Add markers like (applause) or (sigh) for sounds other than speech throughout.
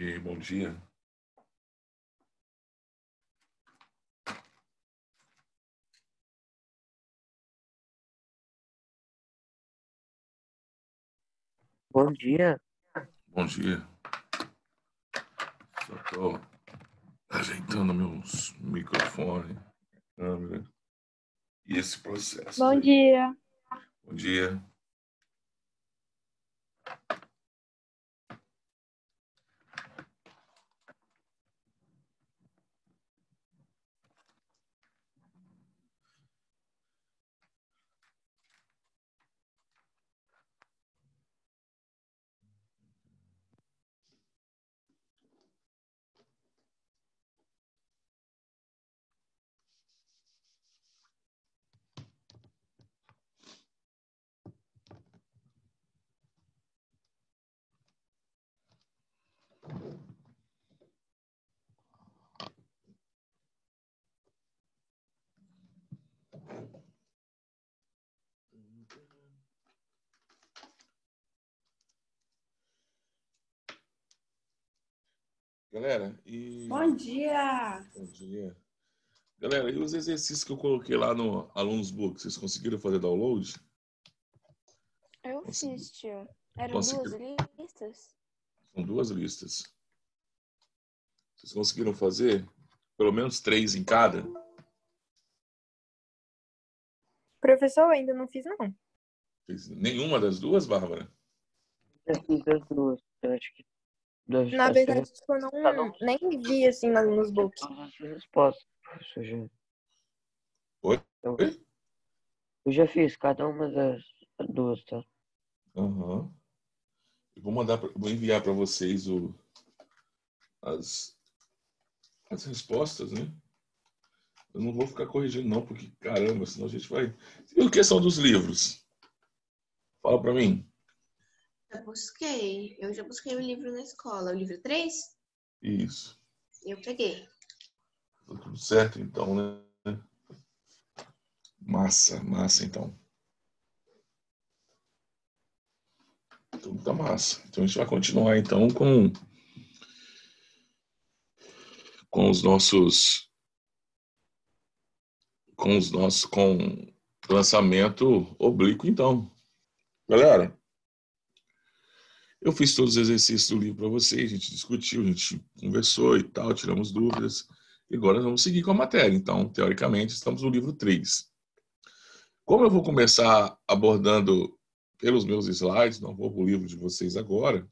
E bom dia. Bom dia. Bom dia. Só estou ajeitando meus microfone, câmera e esse processo. Bom aí. dia. Bom dia. Galera, e... Bom dia! Bom dia. Galera, e os exercícios que eu coloquei lá no Alunos Book, vocês conseguiram fazer download? Eu Consegui... fiz, tio. Eram duas listas? São duas listas. Vocês conseguiram fazer pelo menos três em cada? Professor, ainda não fiz, não. Nenhuma das duas, Bárbara? Eu fiz as duas. Eu acho que das, Na verdade, eu não, tá nem vi assim nos books. Resposta, professor Júnior. Oi? Eu, eu, já fiz cada uma das duas, tá? Uhum. Eu vou mandar, vou enviar para vocês o, as, as respostas, né? Eu não vou ficar corrigindo, não, porque caramba, senão a gente vai. E o questão dos livros? Fala para mim. Eu busquei. Eu já busquei o livro na escola. O livro 3? Isso. Eu peguei. Tá tudo certo, então, né? Massa, massa, então. Tudo então, tá massa. Então, a gente vai continuar, então, com, com os nossos... Com os nossos... Com lançamento oblíquo, então. Galera, eu fiz todos os exercícios do livro para vocês, a gente discutiu, a gente conversou e tal, tiramos dúvidas. E agora vamos seguir com a matéria. Então, teoricamente, estamos no livro 3. Como eu vou começar abordando pelos meus slides, não vou para o livro de vocês agora,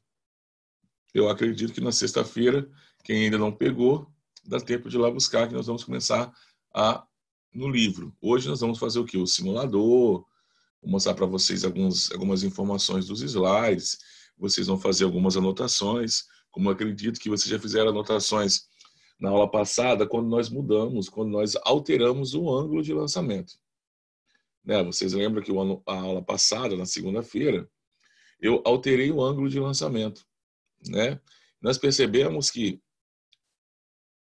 eu acredito que na sexta-feira, quem ainda não pegou, dá tempo de ir lá buscar, que nós vamos começar a no livro. Hoje nós vamos fazer o que? O simulador, vou mostrar para vocês alguns, algumas informações dos slides vocês vão fazer algumas anotações, como acredito que vocês já fizeram anotações na aula passada, quando nós mudamos, quando nós alteramos o ângulo de lançamento. Né? Vocês lembram que a aula passada, na segunda-feira, eu alterei o ângulo de lançamento. Né? Nós percebemos que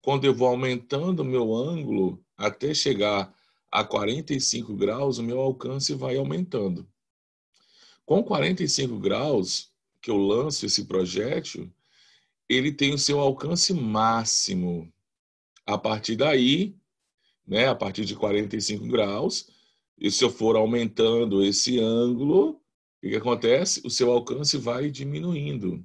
quando eu vou aumentando o meu ângulo até chegar a 45 graus, o meu alcance vai aumentando. Com 45 graus, que eu lanço esse projétil, ele tem o seu alcance máximo. A partir daí, né, a partir de 45 graus, e se eu for aumentando esse ângulo, o que acontece? O seu alcance vai diminuindo.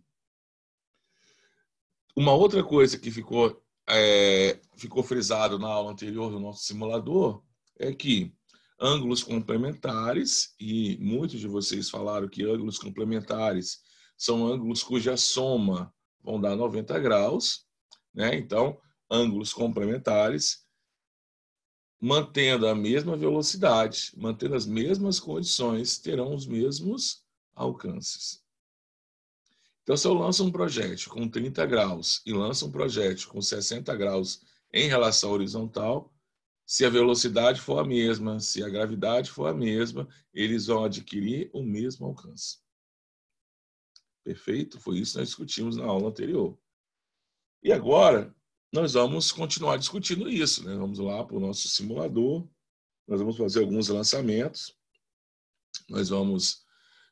Uma outra coisa que ficou, é, ficou frisado na aula anterior do nosso simulador é que ângulos complementares, e muitos de vocês falaram que ângulos complementares são ângulos cuja soma vão dar 90 graus, né? Então, ângulos complementares, mantendo a mesma velocidade, mantendo as mesmas condições, terão os mesmos alcances. Então, se eu lanço um projétil com 30 graus e lanço um projétil com 60 graus em relação à horizontal, se a velocidade for a mesma, se a gravidade for a mesma, eles vão adquirir o mesmo alcance. Perfeito? Foi isso que nós discutimos na aula anterior. E agora, nós vamos continuar discutindo isso. Né? Vamos lá para o nosso simulador. Nós vamos fazer alguns lançamentos. Nós vamos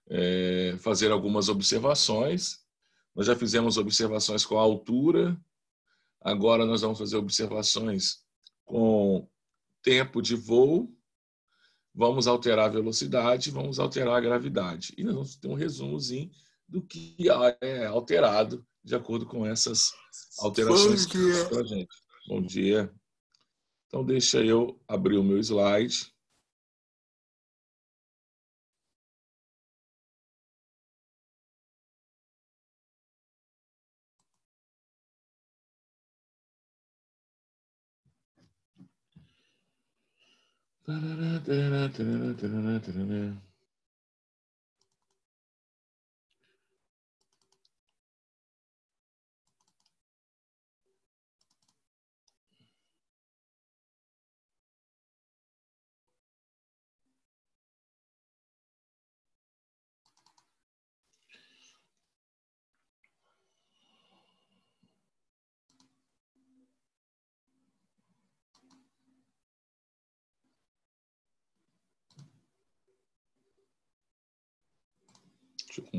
é, fazer algumas observações. Nós já fizemos observações com a altura. Agora nós vamos fazer observações com tempo de voo. Vamos alterar a velocidade, vamos alterar a gravidade. E nós vamos ter um resumozinho do que é alterado de acordo com essas alterações que para gente. Bom dia. Então, deixa eu abrir o meu slide. Tarará, tarará, tarará,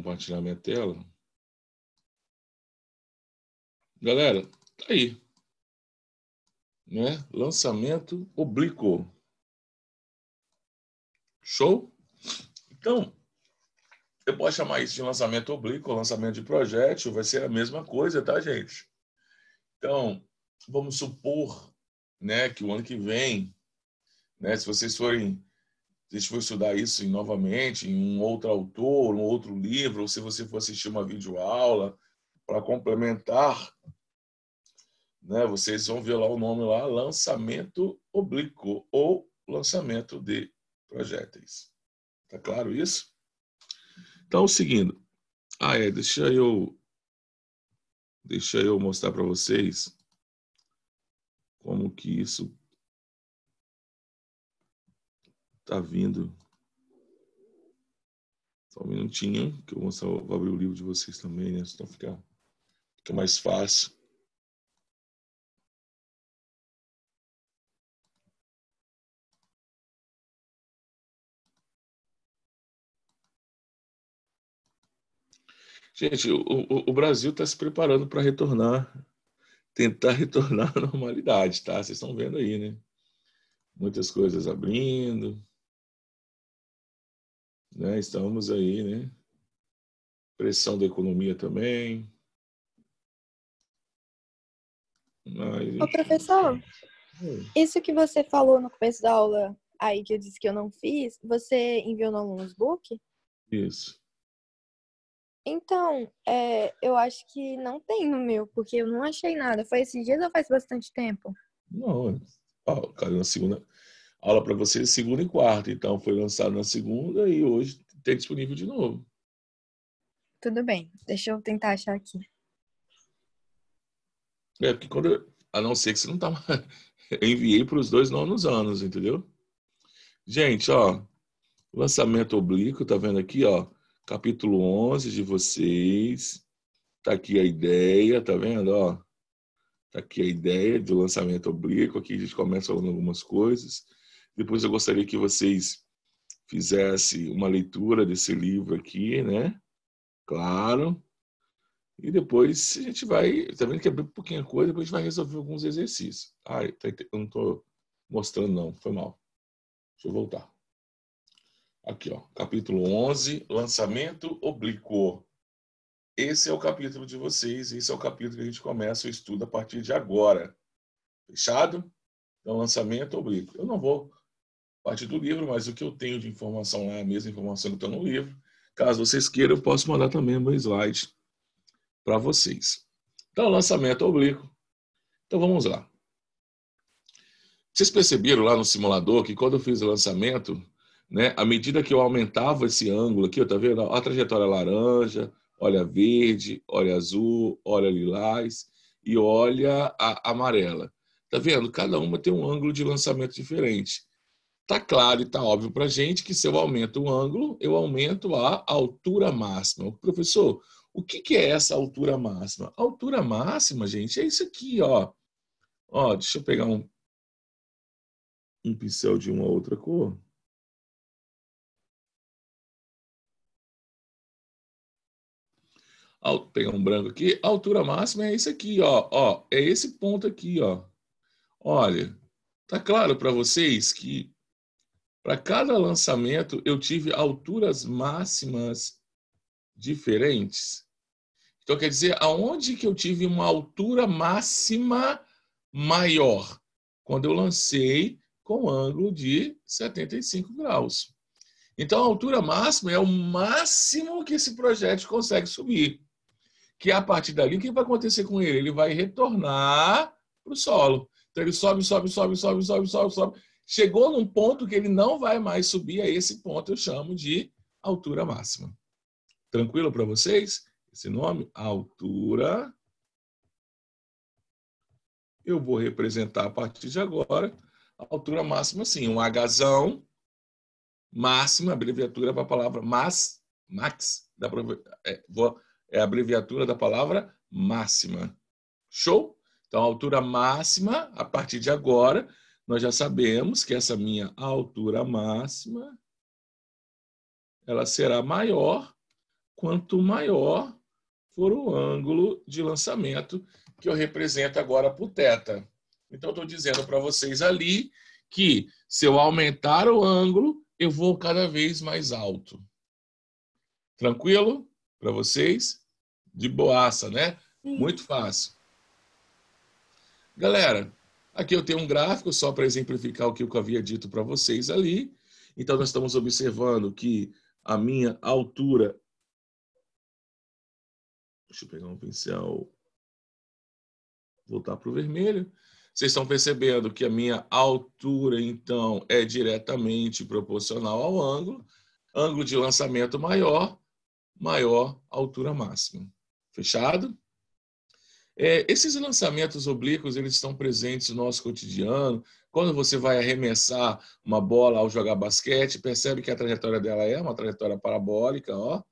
compartilhar tela. Galera, tá aí. Né? Lançamento oblíquo. Show? Então, eu posso chamar isso de lançamento oblíquo, lançamento de projétil, vai ser a mesma coisa, tá, gente? Então, vamos supor né, que o ano que vem, né, se vocês forem a você for estudar isso novamente em um outro autor, um outro livro, ou se você for assistir uma videoaula para complementar, né, vocês vão ver lá o nome lá, lançamento oblíquo ou lançamento de projéteis. Tá claro isso? Então, é seguindo. Ah, é, deixa eu deixa eu mostrar para vocês como que isso Tá vindo. Só um minutinho, que eu vou, mostrar, vou abrir o livro de vocês também, né? Senão fica, fica mais fácil. Gente, o, o, o Brasil está se preparando para retornar, tentar (laughs) retornar à normalidade, tá? Vocês estão vendo aí, né? Muitas coisas abrindo, né? Estamos aí, né? Pressão da economia também. Mas, Ô, professor, isso que você falou no começo da aula aí que eu disse que eu não fiz, você enviou no alunos book? Isso. Então, é, eu acho que não tem no meu, porque eu não achei nada. Foi esses dias ou faz bastante tempo? Não, ah, cara, na segunda aula para vocês segunda e quarta. Então, foi lançado na segunda e hoje tem disponível de novo. Tudo bem, deixa eu tentar achar aqui. É, porque quando. Eu, a não ser que você não tá. Eu (laughs) enviei para os dois nonos anos, entendeu? Gente, ó. Lançamento oblíquo, tá vendo aqui, ó? Capítulo 11 de vocês. Tá aqui a ideia, tá vendo, ó? Tá aqui a ideia do lançamento oblíquo. Aqui a gente começa falando algumas coisas. Depois eu gostaria que vocês fizessem uma leitura desse livro aqui, né? Claro. E depois a gente vai. Tá vendo que é bem pouquinha coisa, depois a gente vai resolver alguns exercícios. Ah, eu não estou mostrando, não, foi mal. Deixa eu voltar. Aqui, ó, capítulo 11, lançamento oblíquo. Esse é o capítulo de vocês, esse é o capítulo que a gente começa o estudo a partir de agora. Fechado? Então, lançamento oblíquo. Eu não vou parte do livro, mas o que eu tenho de informação lá é a mesma informação que está no livro. Caso vocês queiram, eu posso mandar também meu slide para vocês. Então, lançamento oblíquo. Então, vamos lá. Vocês perceberam lá no simulador que quando eu fiz o lançamento, né, à medida que eu aumentava esse ângulo aqui, ó, tá vendo? A trajetória laranja, olha verde, olha azul, olha lilás e olha a amarela. Tá vendo? Cada uma tem um ângulo de lançamento diferente. Está claro e está óbvio para a gente que se eu aumento o ângulo, eu aumento a altura máxima. Professor, o que, que é essa altura máxima? A altura máxima, gente, é isso aqui, ó. Ó, deixa eu pegar um, um pincel de uma outra cor. pegar um branco aqui. A altura máxima é isso aqui, ó. ó é esse ponto aqui, ó. Olha, tá claro para vocês que para cada lançamento, eu tive alturas máximas diferentes. Então, quer dizer, aonde que eu tive uma altura máxima maior? Quando eu lancei com ângulo de 75 graus. Então, a altura máxima é o máximo que esse projétil consegue subir. Que é a partir dali, o que vai acontecer com ele? Ele vai retornar para o solo. Então, ele sobe, sobe, sobe, sobe, sobe, sobe, sobe. Chegou num ponto que ele não vai mais subir, a esse ponto eu chamo de altura máxima. Tranquilo para vocês? Esse nome, altura, eu vou representar a partir de agora a altura máxima assim, um Hzão, máxima, abreviatura para a palavra mas, max, da, é, é a abreviatura da palavra máxima. Show? Então, a altura máxima, a partir de agora, nós já sabemos que essa minha altura máxima ela será maior quanto maior for o ângulo de lançamento que eu represento agora por θ. Então, estou dizendo para vocês ali que se eu aumentar o ângulo, eu vou cada vez mais alto. Tranquilo para vocês? De boaça, né? Muito fácil. Galera, Aqui eu tenho um gráfico só para exemplificar o que eu havia dito para vocês ali. Então, nós estamos observando que a minha altura. Deixa eu pegar um pincel. Voltar para o vermelho. Vocês estão percebendo que a minha altura, então, é diretamente proporcional ao ângulo. Ângulo de lançamento maior, maior altura máxima. Fechado? É, esses lançamentos oblíquos eles estão presentes no nosso cotidiano. Quando você vai arremessar uma bola ao jogar basquete, percebe que a trajetória dela é uma trajetória parabólica, ó.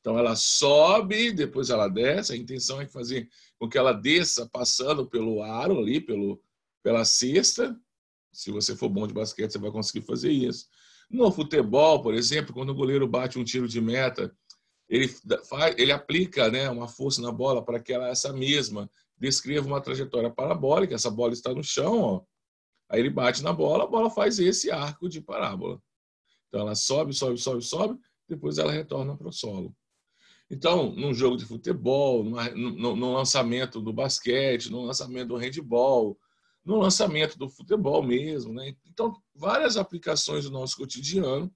Então ela sobe, depois ela desce. A intenção é fazer com que ela desça passando pelo aro ali, pelo, pela cesta. Se você for bom de basquete, você vai conseguir fazer isso. No futebol, por exemplo, quando o goleiro bate um tiro de meta ele, faz, ele aplica né, uma força na bola para que ela essa mesma descreva uma trajetória parabólica, essa bola está no chão, ó, aí ele bate na bola, a bola faz esse arco de parábola. Então ela sobe, sobe, sobe, sobe, depois ela retorna para o solo. Então, num jogo de futebol, numa, no, no lançamento do basquete, no lançamento do handball, no lançamento do futebol mesmo, né? Então, várias aplicações do nosso cotidiano,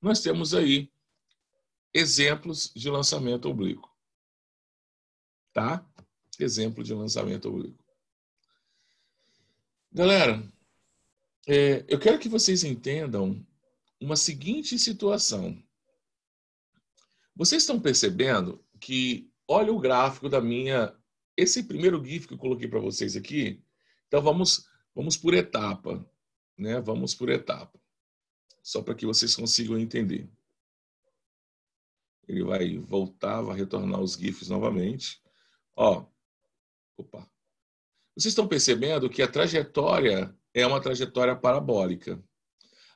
nós temos aí exemplos de lançamento oblíquo. Tá? Exemplo de lançamento oblíquo. Galera, é, eu quero que vocês entendam uma seguinte situação. Vocês estão percebendo que, olha o gráfico da minha. Esse primeiro GIF que eu coloquei para vocês aqui. Então vamos, vamos por etapa. Né? Vamos por etapa. Só para que vocês consigam entender. Ele vai voltar, vai retornar os GIFs novamente. Ó, opa. Vocês estão percebendo que a trajetória é uma trajetória parabólica.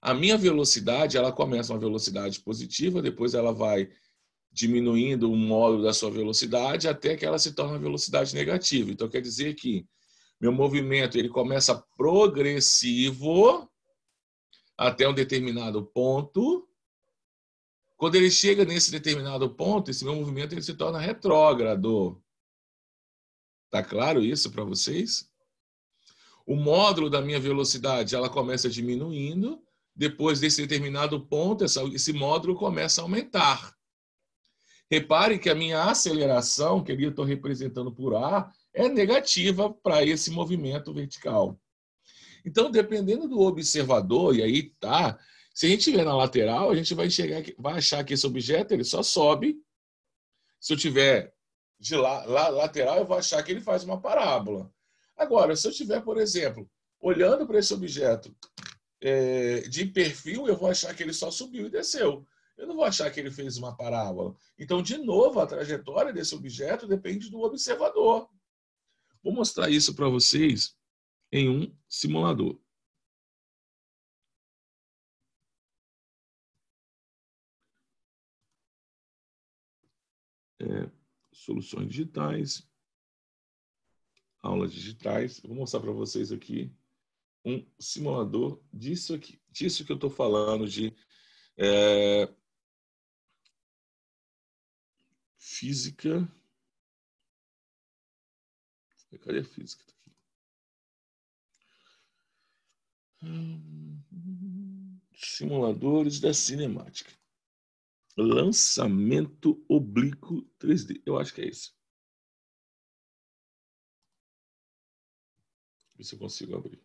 A minha velocidade, ela começa uma velocidade positiva, depois ela vai diminuindo o módulo da sua velocidade até que ela se torna velocidade negativa. Então quer dizer que meu movimento ele começa progressivo até um determinado ponto quando ele chega nesse determinado ponto, esse meu movimento ele se torna retrógrado. Tá claro isso para vocês? O módulo da minha velocidade ela começa diminuindo, depois desse determinado ponto, essa, esse módulo começa a aumentar. Repare que a minha aceleração, que ali eu estou representando por A, é negativa para esse movimento vertical. Então, dependendo do observador, e aí tá, se a gente estiver na lateral, a gente vai enxergar, vai achar que esse objeto ele só sobe. Se eu tiver de lá, lá lateral, eu vou achar que ele faz uma parábola. Agora, se eu tiver, por exemplo, olhando para esse objeto é, de perfil, eu vou achar que ele só subiu e desceu. Eu não vou achar que ele fez uma parábola. Então, de novo, a trajetória desse objeto depende do observador. Vou mostrar isso para vocês em um simulador. é, soluções digitais, aulas digitais. Vou mostrar para vocês aqui um simulador disso aqui, disso que eu estou falando de é, física. Cadê a física? Tá Simuladores da cinemática. Lançamento oblíquo 3D. Eu acho que é isso. Ver se eu consigo abrir.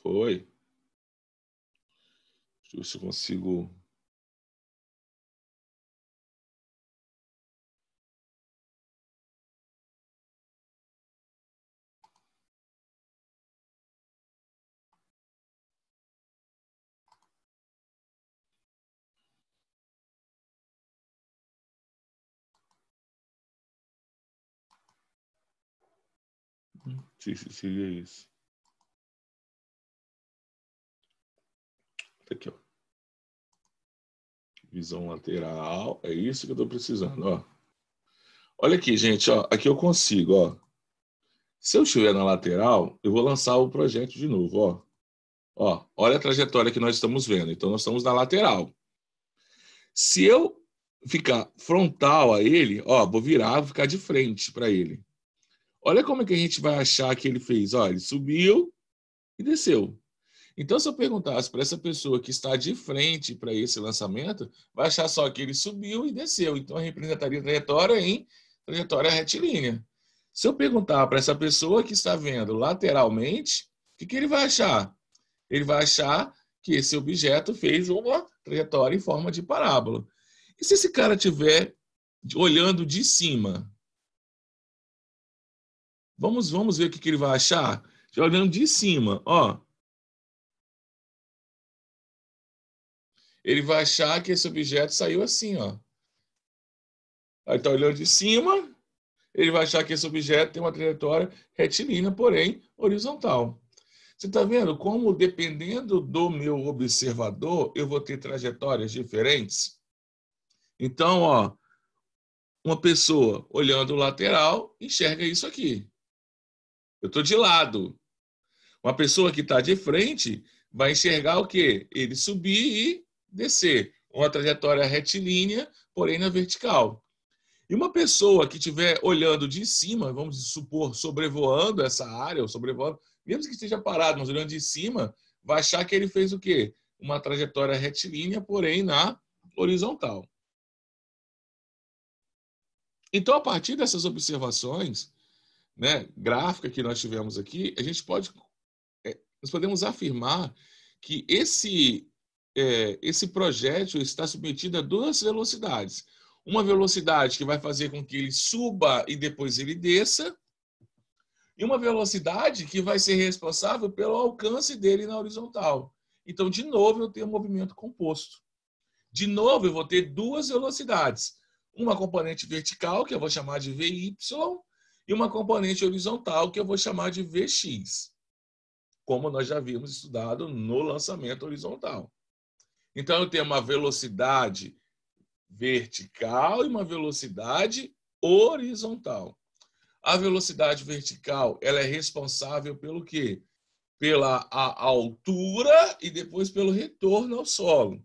Foi. Deixa eu ver se eu consigo seria isso. Tá aqui, ó. Visão lateral, é isso que eu estou precisando, ó. Olha aqui, gente, ó, aqui eu consigo, ó. Se eu estiver na lateral, eu vou lançar o projeto de novo, ó. Ó, olha a trajetória que nós estamos vendo. Então, nós estamos na lateral. Se eu ficar frontal a ele, ó, vou virar, vou ficar de frente para ele. Olha como é que a gente vai achar que ele fez. Olha, ele subiu e desceu. Então, se eu perguntasse para essa pessoa que está de frente para esse lançamento, vai achar só que ele subiu e desceu. Então, a representaria a trajetória em trajetória retilínea. Se eu perguntar para essa pessoa que está vendo lateralmente, o que, que ele vai achar? Ele vai achar que esse objeto fez uma trajetória em forma de parábola. E se esse cara tiver olhando de cima? Vamos, vamos ver o que, que ele vai achar. Já olhando de cima, ó. Ele vai achar que esse objeto saiu assim, ó. Aí está olhando de cima, ele vai achar que esse objeto tem uma trajetória retilínea, porém horizontal. Você está vendo como, dependendo do meu observador, eu vou ter trajetórias diferentes? Então, ó, uma pessoa olhando o lateral enxerga isso aqui. Eu estou de lado. Uma pessoa que está de frente vai enxergar o quê? Ele subir e descer. Uma trajetória retilínea, porém na vertical. E uma pessoa que estiver olhando de cima, vamos supor, sobrevoando essa área, ou sobrevoando, mesmo que esteja parado, mas olhando de cima, vai achar que ele fez o quê? Uma trajetória retilínea, porém na horizontal. Então, a partir dessas observações, né, gráfica que nós tivemos aqui, a gente pode, é, nós podemos afirmar que esse, é, esse projétil está submetido a duas velocidades. Uma velocidade que vai fazer com que ele suba e depois ele desça, e uma velocidade que vai ser responsável pelo alcance dele na horizontal. Então, de novo, eu tenho um movimento composto. De novo, eu vou ter duas velocidades. Uma componente vertical, que eu vou chamar de VY, e uma componente horizontal que eu vou chamar de Vx, como nós já havíamos estudado no lançamento horizontal. Então, eu tenho uma velocidade vertical e uma velocidade horizontal. A velocidade vertical ela é responsável pelo quê? Pela altura e depois pelo retorno ao solo.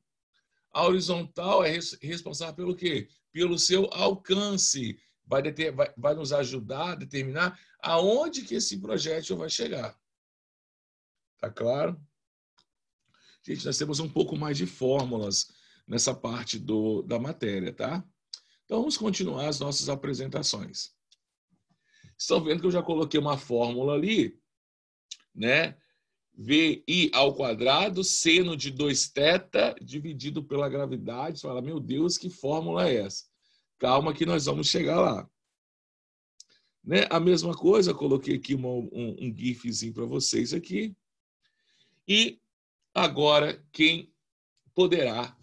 A horizontal é responsável pelo quê? Pelo seu alcance, vai, deter, vai, vai nos ajudar a determinar aonde que esse projétil vai chegar. Tá claro? Gente, nós temos um pouco mais de fórmulas nessa parte do, da matéria, tá? Então, vamos continuar as nossas apresentações. Estão vendo que eu já coloquei uma fórmula ali, né? VI ao quadrado, seno de 2 teta, dividido pela gravidade. Você fala, meu Deus, que fórmula é essa? Calma que nós vamos chegar lá. Né? A mesma coisa, coloquei aqui uma, um, um gifzinho para vocês aqui. E agora quem poderá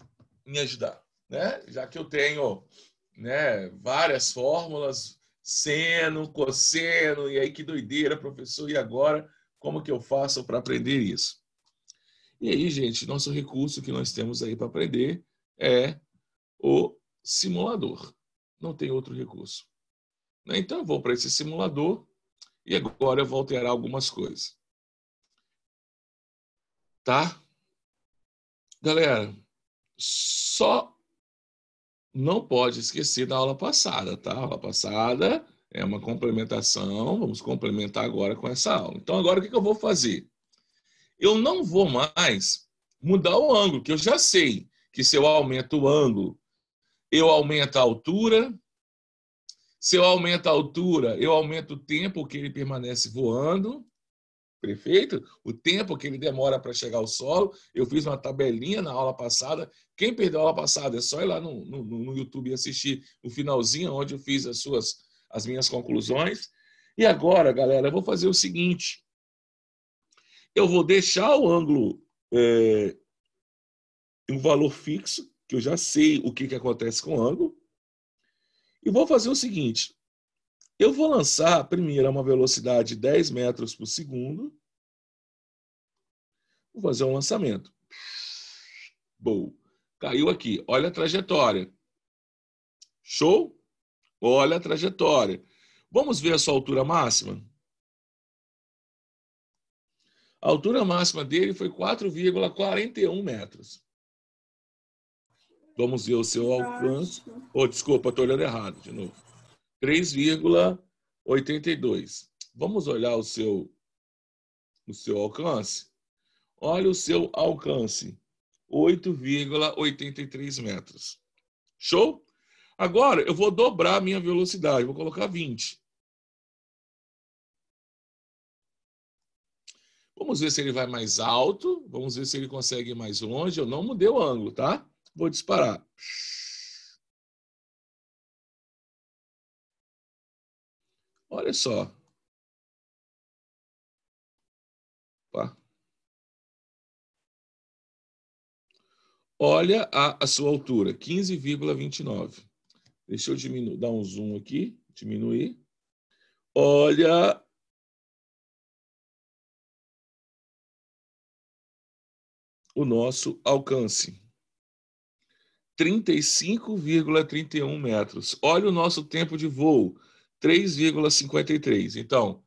me ajudar, né? Já que eu tenho, né, várias fórmulas, seno, cosseno, e aí que doideira, professor, e agora como que eu faço para aprender isso? E aí, gente, nosso recurso que nós temos aí para aprender é o simulador não tem outro recurso. Né? Então eu vou para esse simulador e agora eu vou alterar algumas coisas. Tá? Galera, só não pode esquecer da aula passada, tá? A aula passada é uma complementação, vamos complementar agora com essa aula. Então agora o que eu vou fazer? Eu não vou mais mudar o ângulo, que eu já sei que se eu aumento o ângulo eu aumento a altura. Se eu aumento a altura, eu aumento o tempo que ele permanece voando. Perfeito? O tempo que ele demora para chegar ao solo. Eu fiz uma tabelinha na aula passada. Quem perdeu a aula passada, é só ir lá no, no, no YouTube e assistir o finalzinho onde eu fiz as, suas, as minhas conclusões. E agora, galera, eu vou fazer o seguinte. Eu vou deixar o ângulo é, um valor fixo que eu já sei o que, que acontece com o ângulo. E vou fazer o seguinte: eu vou lançar primeiro a uma velocidade de 10 metros por segundo. Vou fazer um lançamento. Boa. Caiu aqui. Olha a trajetória. Show? Olha a trajetória. Vamos ver a sua altura máxima? A altura máxima dele foi 4,41 metros. Vamos ver o seu alcance. Oh, desculpa, estou olhando errado de novo. 3,82. Vamos olhar o seu, o seu alcance? Olha o seu alcance. 8,83 metros. Show? Agora eu vou dobrar a minha velocidade, vou colocar 20. Vamos ver se ele vai mais alto, vamos ver se ele consegue ir mais longe. Eu não mudei o ângulo, tá? Vou disparar. Olha só. Opa. Olha a, a, sua altura, 15,29. Deixa eu diminuir, dar um zoom aqui, diminuir. Olha. O nosso alcance. 35,31 metros. Olha o nosso tempo de voo, 3,53. Então,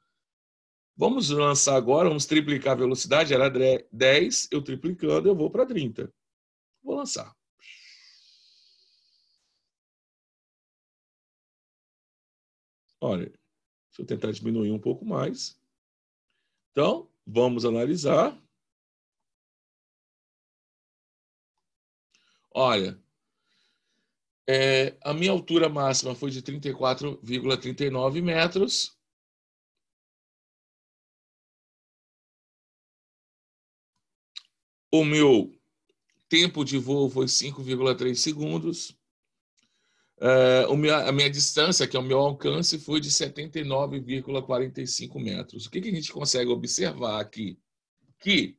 vamos lançar agora, vamos triplicar a velocidade, era 10, eu triplicando, eu vou para 30. Vou lançar. Olha, deixa eu tentar diminuir um pouco mais. Então, vamos analisar. Olha, é, a minha altura máxima foi de 34,39 metros. O meu tempo de voo foi 5,3 segundos. É, o minha, a minha distância, que é o meu alcance, foi de 79,45 metros. O que, que, a gente consegue observar aqui? Que,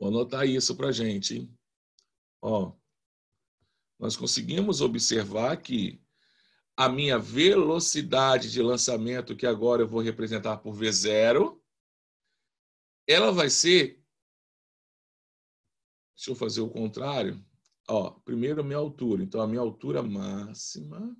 vou anotar isso para gente. Hein? Ó, nós conseguimos observar que a minha velocidade de lançamento, que agora eu vou representar por V0, ela vai ser. Deixa eu fazer o contrário. Ó, primeiro a minha altura. Então, a minha altura máxima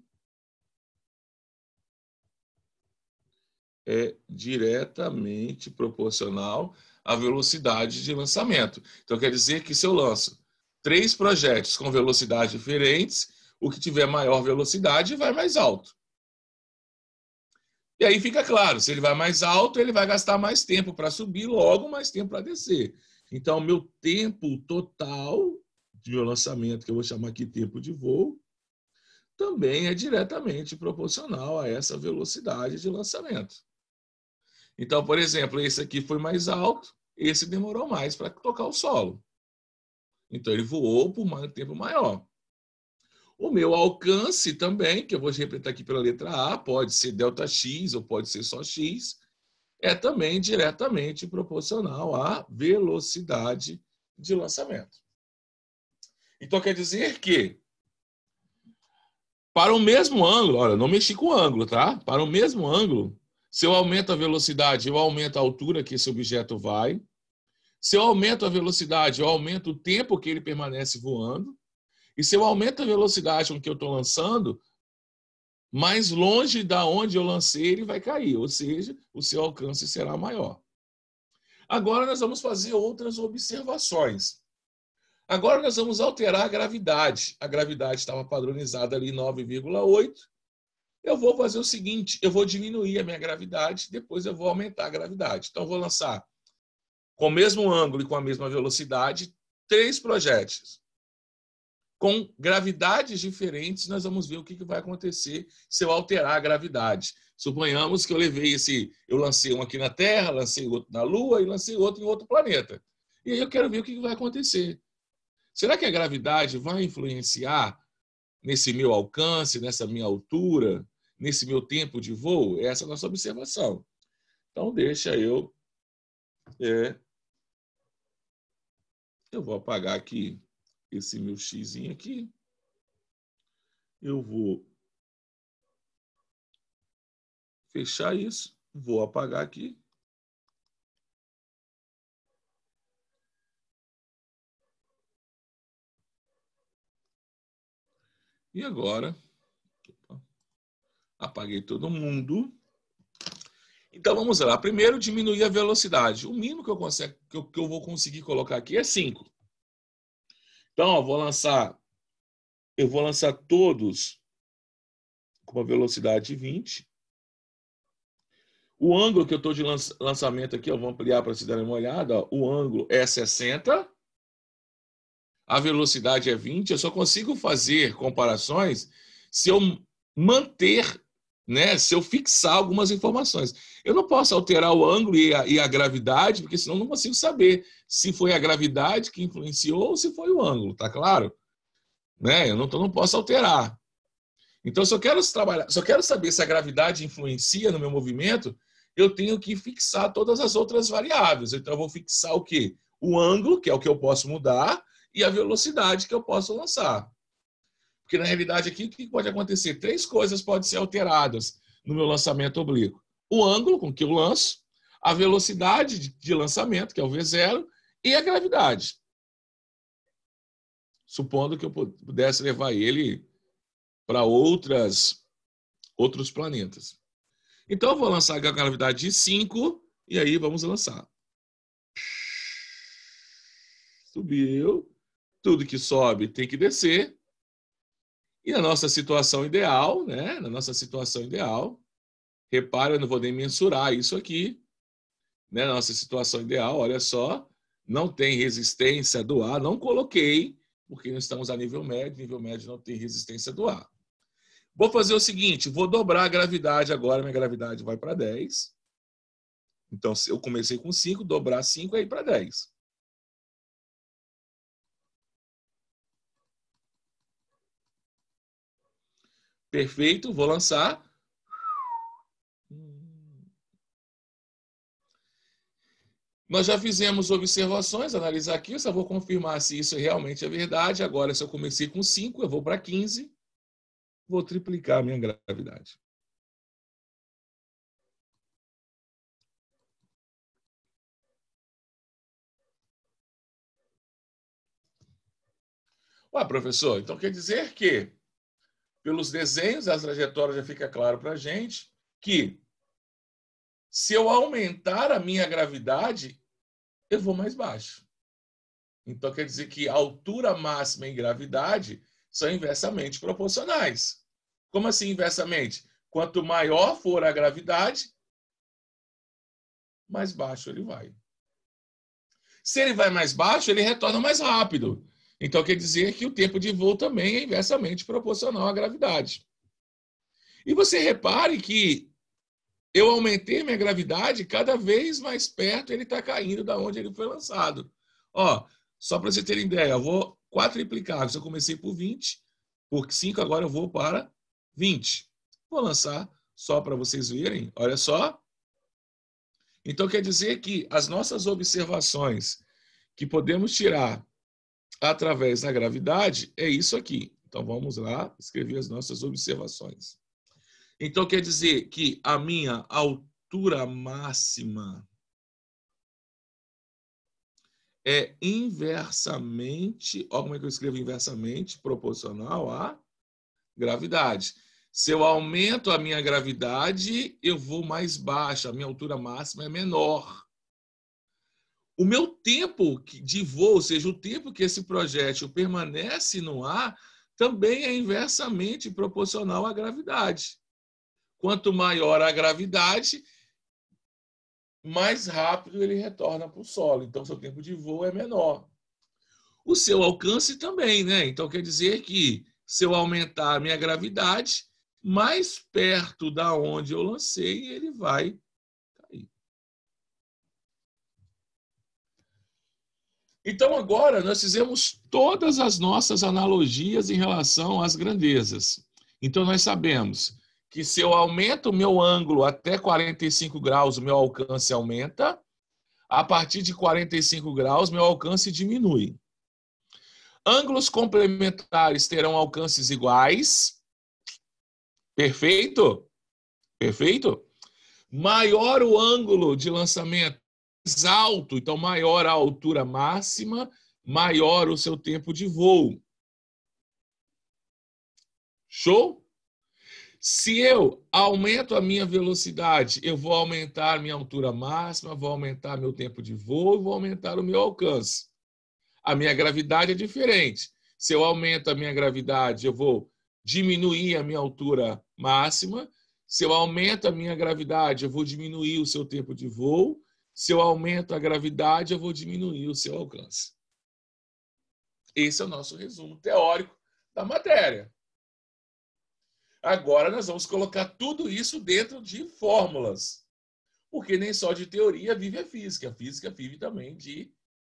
é diretamente proporcional à velocidade de lançamento. Então, quer dizer que se eu lanço três projetos com velocidades diferentes, o que tiver maior velocidade vai mais alto. E aí fica claro, se ele vai mais alto, ele vai gastar mais tempo para subir, logo mais tempo para descer. Então, meu tempo total de meu lançamento, que eu vou chamar aqui tempo de voo, também é diretamente proporcional a essa velocidade de lançamento. Então, por exemplo, esse aqui foi mais alto, esse demorou mais para tocar o solo. Então, ele voou por um tempo maior. O meu alcance também, que eu vou representar aqui pela letra A, pode ser Δx ou pode ser só x, é também diretamente proporcional à velocidade de lançamento. Então, quer dizer que para o mesmo ângulo, olha, não mexi com o ângulo, tá? Para o mesmo ângulo, se eu aumento a velocidade, eu aumento a altura que esse objeto vai, se eu aumento a velocidade, eu aumento o tempo que ele permanece voando. E se eu aumento a velocidade com que eu estou lançando, mais longe da onde eu lancei ele vai cair, ou seja, o seu alcance será maior. Agora nós vamos fazer outras observações. Agora nós vamos alterar a gravidade. A gravidade estava padronizada ali 9,8. Eu vou fazer o seguinte, eu vou diminuir a minha gravidade, depois eu vou aumentar a gravidade. Então eu vou lançar com o mesmo ângulo e com a mesma velocidade, três projéteis. Com gravidades diferentes, nós vamos ver o que vai acontecer se eu alterar a gravidade. Suponhamos que eu levei esse, eu lancei um aqui na Terra, lancei outro na Lua e lancei outro em outro planeta. E aí eu quero ver o que vai acontecer. Será que a gravidade vai influenciar nesse meu alcance, nessa minha altura, nesse meu tempo de voo? Essa é a nossa observação. Então, deixa eu é, eu vou apagar aqui esse meu x aqui. Eu vou fechar isso, vou apagar aqui. E agora, opa, apaguei todo mundo. Então vamos lá. Primeiro, diminuir a velocidade. O mínimo que eu, consigo, que eu, que eu vou conseguir colocar aqui é 5. Então, ó, vou lançar. Eu vou lançar todos com uma velocidade de 20. O ângulo que eu estou de lançamento aqui, eu vou ampliar para você dar uma olhada. Ó, o ângulo é 60. A velocidade é 20. Eu só consigo fazer comparações se eu manter né, se eu fixar algumas informações. Eu não posso alterar o ângulo e a, e a gravidade, porque senão não consigo saber se foi a gravidade que influenciou ou se foi o ângulo, tá claro? Né? Eu não, não posso alterar. Então, se eu quero trabalhar, se eu quero saber se a gravidade influencia no meu movimento, eu tenho que fixar todas as outras variáveis. Então, eu vou fixar o quê? O ângulo, que é o que eu posso mudar, e a velocidade que eu posso lançar. Porque na realidade aqui o que pode acontecer? Três coisas podem ser alteradas no meu lançamento oblíquo: o ângulo com que eu lanço, a velocidade de lançamento, que é o V0, e a gravidade. Supondo que eu pudesse levar ele para outras outros planetas. Então eu vou lançar a gravidade de 5 e aí vamos lançar. Subiu. Tudo que sobe tem que descer. E na nossa situação ideal, né? Na nossa situação ideal, repara, eu não vou nem mensurar isso aqui, né? Na nossa situação ideal, olha só, não tem resistência do ar, não coloquei, porque não estamos a nível médio, nível médio não tem resistência do ar. Vou fazer o seguinte, vou dobrar a gravidade agora, minha gravidade vai para 10. Então, eu comecei com 5, dobrar 5 aí para 10. Perfeito, vou lançar. Nós já fizemos observações, analisar aqui, eu só vou confirmar se isso realmente é verdade. Agora, se eu comecei com 5, eu vou para 15, vou triplicar a minha gravidade. Ué, professor, então quer dizer que pelos desenhos das trajetórias já fica claro para a gente que se eu aumentar a minha gravidade, eu vou mais baixo. Então quer dizer que altura máxima e gravidade são inversamente proporcionais. Como assim inversamente? Quanto maior for a gravidade, mais baixo ele vai. Se ele vai mais baixo, ele retorna mais rápido. Então, quer dizer que o tempo de voo também é inversamente proporcional à gravidade. E você repare que eu aumentei minha gravidade, cada vez mais perto ele está caindo da onde ele foi lançado. Ó, só para você ter ideia, eu vou quadriplicar. Se eu comecei por 20, por 5, agora eu vou para 20. Vou lançar só para vocês verem. Olha só. Então quer dizer que as nossas observações que podemos tirar através da gravidade é isso aqui. Então vamos lá escrever as nossas observações. Então quer dizer que a minha altura máxima é inversamente, olha como é que eu escrevo inversamente, proporcional à gravidade. Se eu aumento a minha gravidade, eu vou mais baixo, a minha altura máxima é menor o meu tempo de voo, ou seja, o tempo que esse projétil permanece no ar, também é inversamente proporcional à gravidade. Quanto maior a gravidade, mais rápido ele retorna para o solo. Então, seu tempo de voo é menor. O seu alcance também, né? Então, quer dizer que se eu aumentar a minha gravidade, mais perto da onde eu lancei, ele vai Então, agora, nós fizemos todas as nossas analogias em relação às grandezas. Então, nós sabemos que se eu aumento o meu ângulo até 45 graus, o meu alcance aumenta. A partir de 45 graus, meu alcance diminui. Ângulos complementares terão alcances iguais. Perfeito? Perfeito? Maior o ângulo de lançamento, alto, então maior a altura máxima, maior o seu tempo de voo. Show? Se eu aumento a minha velocidade, eu vou aumentar minha altura máxima, vou aumentar meu tempo de voo, vou aumentar o meu alcance. A minha gravidade é diferente. Se eu aumento a minha gravidade, eu vou diminuir a minha altura máxima. Se eu aumento a minha gravidade, eu vou diminuir o seu tempo de voo. Se eu aumento a gravidade, eu vou diminuir o seu alcance. Esse é o nosso resumo teórico da matéria. Agora nós vamos colocar tudo isso dentro de fórmulas. Porque nem só de teoria vive a física, a física vive também de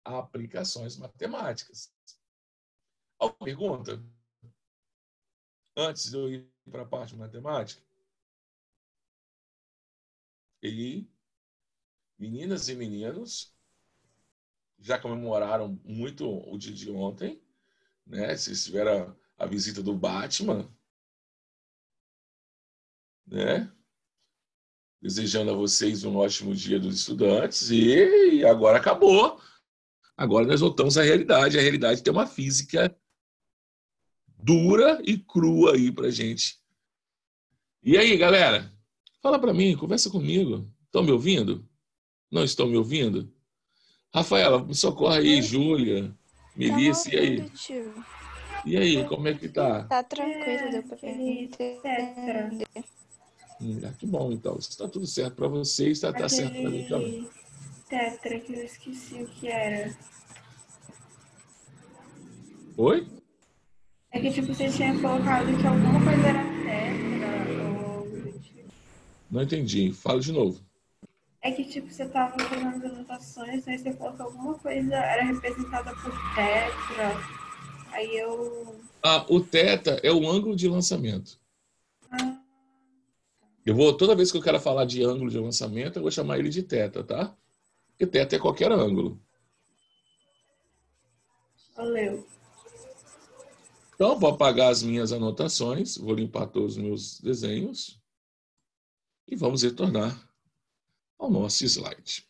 aplicações matemáticas. Alguma pergunta? Antes de eu ir para a parte matemática? Ele meninas e meninos já comemoraram muito o dia de ontem, né? Se tiveram a, a visita do Batman, né? Desejando a vocês um ótimo dia dos estudantes e, e agora acabou. Agora nós voltamos à realidade. A realidade tem uma física dura e crua aí pra gente. E aí, galera? Fala pra mim, conversa comigo. Estão me ouvindo? Não estão me ouvindo? Rafaela, me socorre aí, Júlia, Melissa, e aí? Tá e aí, como é que tá? Tá tranquilo, deu pra entender. Hum, ah, que bom, então. Está tudo certo para você está tá certo pra mim também. Tetra, que eu esqueci o que era. Oi? É que tipo, você tinha colocado que alguma coisa era tetra. Ou... Tipo. Não entendi. Fala de novo é que, tipo, você tava fazendo anotações, aí você que alguma coisa, era representada por tetra, aí eu... Ah, o teta é o ângulo de lançamento. Ah. Eu vou, toda vez que eu quero falar de ângulo de lançamento, eu vou chamar ele de teta, tá? Porque teta é qualquer ângulo. Valeu. Então, vou apagar as minhas anotações, vou limpar todos os meus desenhos e vamos retornar ao nosso slide.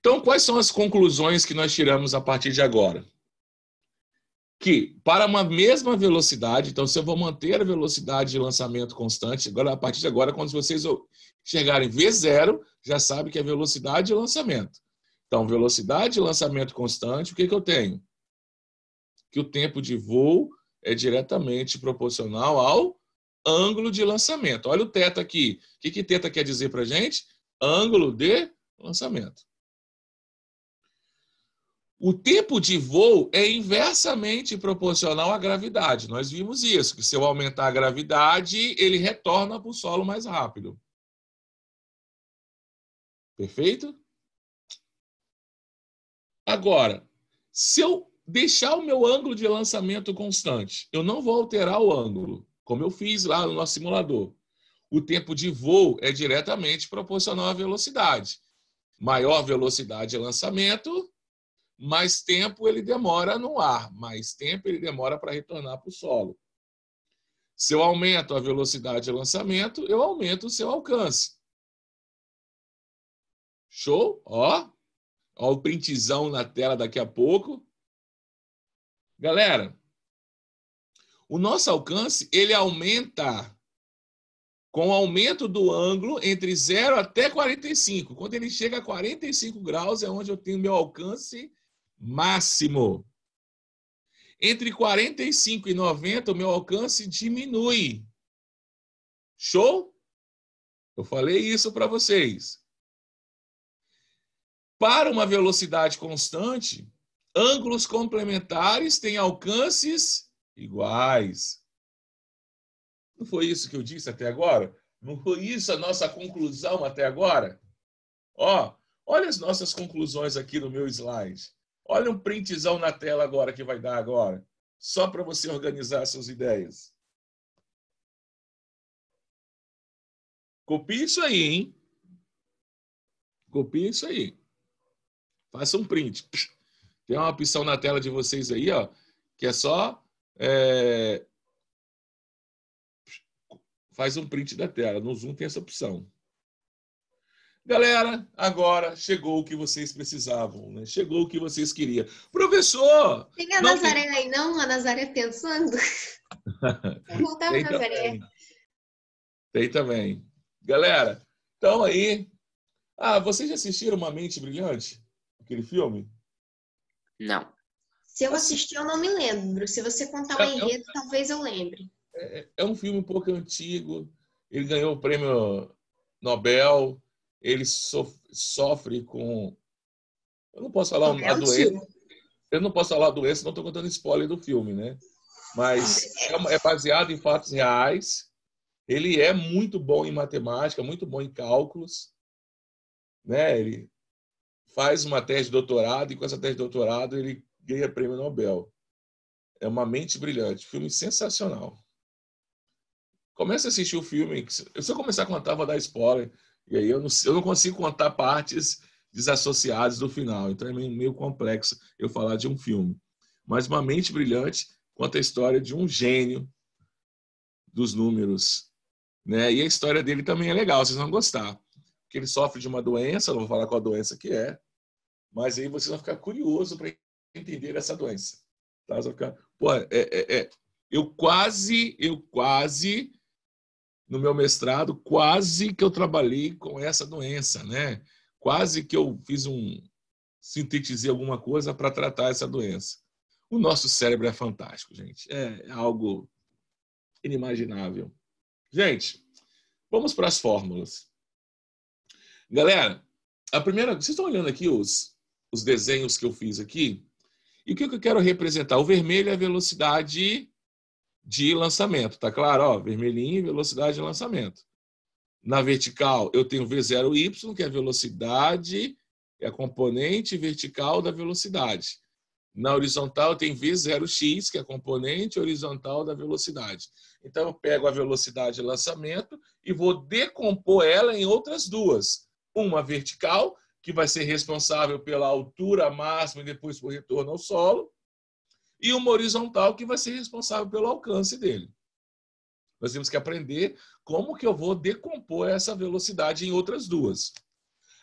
Então, quais são as conclusões que nós tiramos a partir de agora? Que para uma mesma velocidade, então se eu vou manter a velocidade de lançamento constante, agora a partir de agora, quando vocês chegarem V0, já sabe que é velocidade de lançamento. Então, velocidade de lançamento constante, o que, que eu tenho? Que o tempo de voo é diretamente proporcional ao ângulo de lançamento. Olha o teta aqui. O que, que teta quer dizer para gente? ângulo de lançamento. O tempo de voo é inversamente proporcional à gravidade. Nós vimos isso, que se eu aumentar a gravidade, ele retorna para o solo mais rápido. Perfeito? Agora, se eu deixar o meu ângulo de lançamento constante, eu não vou alterar o ângulo, como eu fiz lá no nosso simulador o tempo de voo é diretamente proporcional à velocidade. Maior velocidade de lançamento, mais tempo ele demora no ar, mais tempo ele demora para retornar para o solo. Se eu aumento a velocidade de lançamento, eu aumento o seu alcance. Show? Ó, ó o printzão na tela daqui a pouco. Galera, o nosso alcance ele aumenta com o aumento do ângulo entre 0 até 45. Quando ele chega a 45 graus, é onde eu tenho meu alcance máximo. Entre 45 e 90, o meu alcance diminui. Show? Eu falei isso para vocês. Para uma velocidade constante, ângulos complementares têm alcances iguais. Não foi isso que eu disse até agora? Não foi isso a nossa conclusão até agora? Ó, olha as nossas conclusões aqui no meu slide. Olha um printzão na tela agora que vai dar agora, só para você organizar suas ideias. Copie isso aí, hein? Copie isso aí. Faça um print. Tem uma opção na tela de vocês aí, ó, que é só é, faz um print da tela. No Zoom tem essa opção. Galera, agora chegou o que vocês precisavam, né? Chegou o que vocês queriam. Professor! Tem a Nazaré tem... aí, não? A Nazaré pensando? (laughs) Vou voltar para Nazaré. Também. Tem também. Galera, então aí. Ah, vocês já assistiram Uma Mente Brilhante? Aquele filme? Não. Se eu assistir, eu não me lembro. Se você contar tá, o um enredo, talvez eu lembre. É, é um filme um pouco antigo. Ele ganhou o prêmio Nobel. Ele sof sofre com. Eu não posso falar uma doença. Eu não posso falar doença, não estou contando spoiler do filme, né? Mas é baseado em fatos reais. Ele é muito bom em matemática, muito bom em cálculos. Né? Ele faz uma tese de doutorado e com essa tese de doutorado ele ganha prêmio Nobel. É uma mente brilhante, filme sensacional. Começa a assistir o filme. Se eu começar a contar, vou dar spoiler. E aí eu não, eu não consigo contar partes desassociadas do final. Então é meio, meio complexo eu falar de um filme. Mas Uma Mente Brilhante conta a história de um gênio dos números. Né? E a história dele também é legal, vocês vão gostar. Porque ele sofre de uma doença, não vou falar qual doença que é, mas aí vocês vão ficar curioso para entender essa doença. Tá? Ficar... Pô, é, é, é. Eu quase, eu quase no meu mestrado, quase que eu trabalhei com essa doença, né? Quase que eu fiz um sintetizei alguma coisa para tratar essa doença. O nosso cérebro é fantástico, gente. É algo inimaginável. Gente, vamos para as fórmulas. Galera, a primeira, vocês estão olhando aqui os, os desenhos que eu fiz aqui? E o que eu quero representar? O vermelho é a velocidade de lançamento, tá claro? Ó, vermelhinho, velocidade de lançamento. Na vertical, eu tenho V0Y, que é a velocidade, é a componente vertical da velocidade. Na horizontal, tem V0x, que é a componente horizontal da velocidade. Então, eu pego a velocidade de lançamento e vou decompor ela em outras duas. Uma vertical, que vai ser responsável pela altura máxima e depois por retorno ao solo, e uma horizontal que vai ser responsável pelo alcance dele. Nós temos que aprender como que eu vou decompor essa velocidade em outras duas.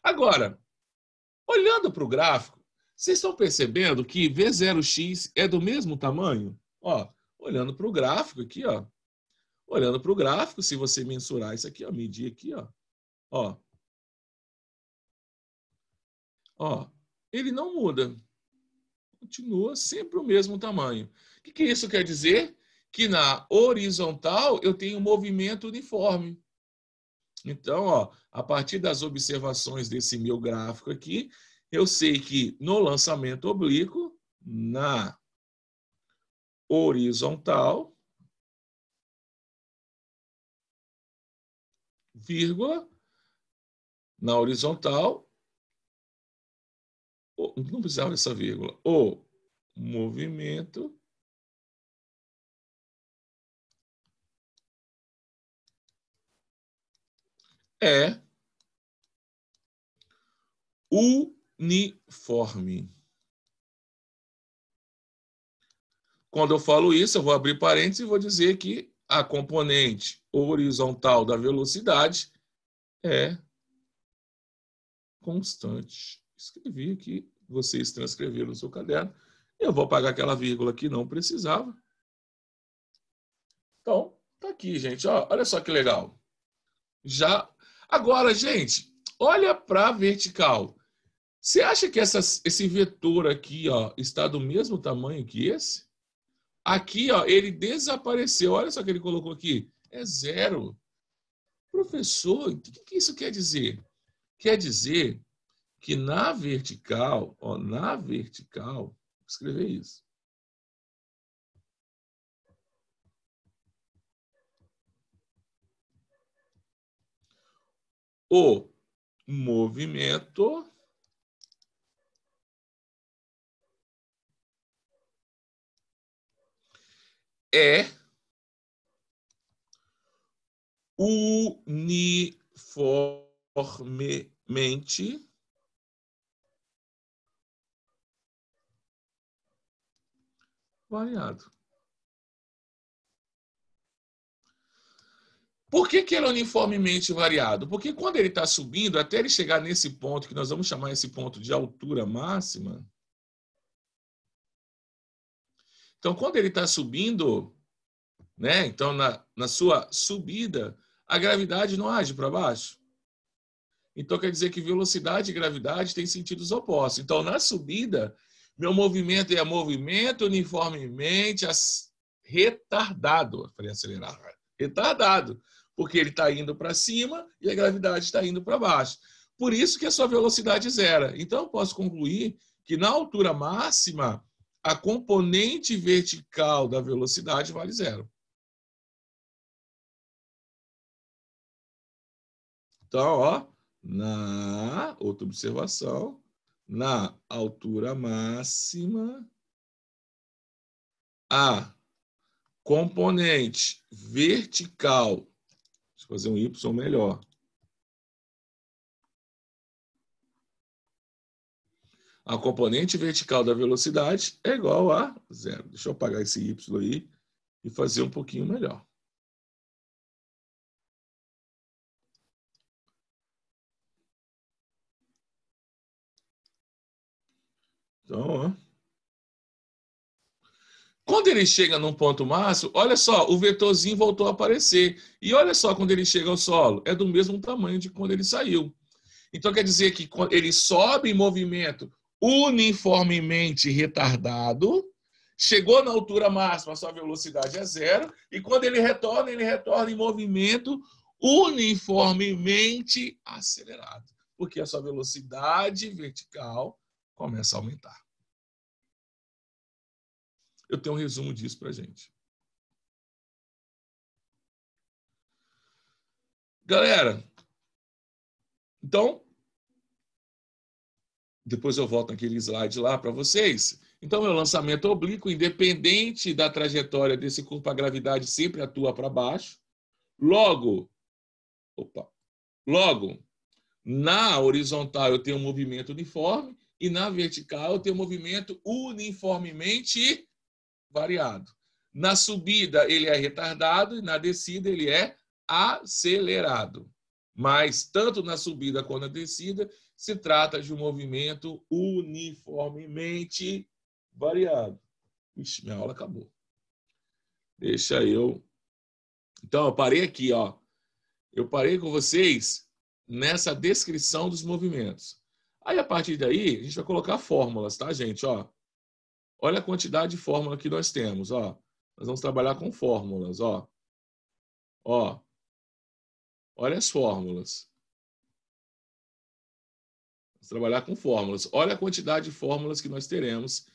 Agora, olhando para o gráfico, vocês estão percebendo que V0x é do mesmo tamanho? Ó, olhando para o gráfico aqui, ó. Olhando para o gráfico, se você mensurar isso aqui, ó, medir aqui, ó. Ó. Ó, ele não muda continua sempre o mesmo tamanho. O que, que isso quer dizer? Que na horizontal eu tenho um movimento uniforme. Então, ó, a partir das observações desse meu gráfico aqui, eu sei que no lançamento oblíquo, na horizontal, vírgula, na horizontal, não precisava dessa vírgula, o movimento é uniforme. Quando eu falo isso, eu vou abrir parênteses e vou dizer que a componente horizontal da velocidade é constante. Escrevi aqui vocês transcreveram no seu caderno. Eu vou apagar aquela vírgula que não precisava. Então, tá aqui, gente. Ó, olha só que legal. Já. Agora, gente, olha para a vertical. Você acha que essa, esse vetor aqui ó, está do mesmo tamanho que esse? Aqui ó, ele desapareceu. Olha só que ele colocou aqui. É zero. Professor, o que, que isso quer dizer? Quer dizer que na vertical, ó, na vertical, vou escrever isso. O movimento é uniformemente variado. Por que, que ele é uniformemente variado? Porque quando ele está subindo, até ele chegar nesse ponto, que nós vamos chamar esse ponto de altura máxima. Então, quando ele está subindo, né? Então, na, na sua subida, a gravidade não age para baixo. Então, quer dizer que velocidade e gravidade têm sentidos opostos. Então, na subida, meu movimento é movimento uniformemente as... retardado. Falei acelerado. Retardado. Porque ele está indo para cima e a gravidade está indo para baixo. Por isso que a sua velocidade zera. Então, eu posso concluir que na altura máxima, a componente vertical da velocidade vale zero. Então, ó, na outra observação, na altura máxima, a componente vertical, deixa eu fazer um Y melhor, a componente vertical da velocidade é igual a zero. Deixa eu apagar esse y aí e fazer um pouquinho melhor. Então, ó. Quando ele chega num ponto máximo, olha só, o vetorzinho voltou a aparecer. E olha só quando ele chega ao solo, é do mesmo tamanho de quando ele saiu. Então quer dizer que ele sobe em movimento uniformemente retardado, chegou na altura máxima, sua velocidade é zero, e quando ele retorna, ele retorna em movimento uniformemente acelerado, porque a sua velocidade vertical começa a aumentar eu tenho um resumo disso para a gente. Galera, então, depois eu volto naquele slide lá para vocês. Então, meu lançamento oblíquo, independente da trajetória desse corpo, a gravidade sempre atua para baixo. Logo, opa, logo, na horizontal eu tenho um movimento uniforme e na vertical eu tenho um movimento uniformemente variado. Na subida, ele é retardado e na descida, ele é acelerado. Mas, tanto na subida quanto na descida, se trata de um movimento uniformemente variado. Ixi, minha aula acabou. Deixa eu. Então, eu parei aqui, ó. Eu parei com vocês nessa descrição dos movimentos. Aí, a partir daí, a gente vai colocar fórmulas, tá, gente? Ó, Olha a quantidade de fórmula que nós temos. Ó. Nós vamos trabalhar com fórmulas. Ó. Ó. Olha as fórmulas. Vamos trabalhar com fórmulas. Olha a quantidade de fórmulas que nós teremos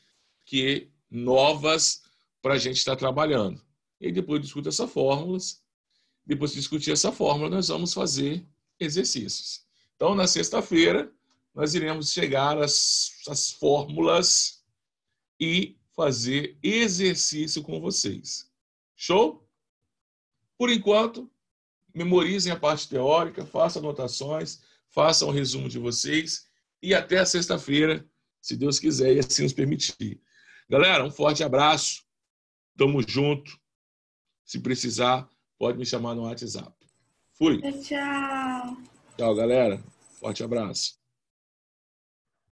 que novas para a gente estar tá trabalhando. E depois discutir essas fórmulas. Depois de discutir essa fórmula, nós vamos fazer exercícios. Então, na sexta-feira, nós iremos chegar às, às fórmulas e fazer exercício com vocês. Show? Por enquanto, memorizem a parte teórica, façam anotações, façam um resumo de vocês e até sexta-feira, se Deus quiser e assim nos permitir. Galera, um forte abraço. Tamo junto. Se precisar, pode me chamar no WhatsApp. Fui. Tchau. Tchau, galera. Forte abraço.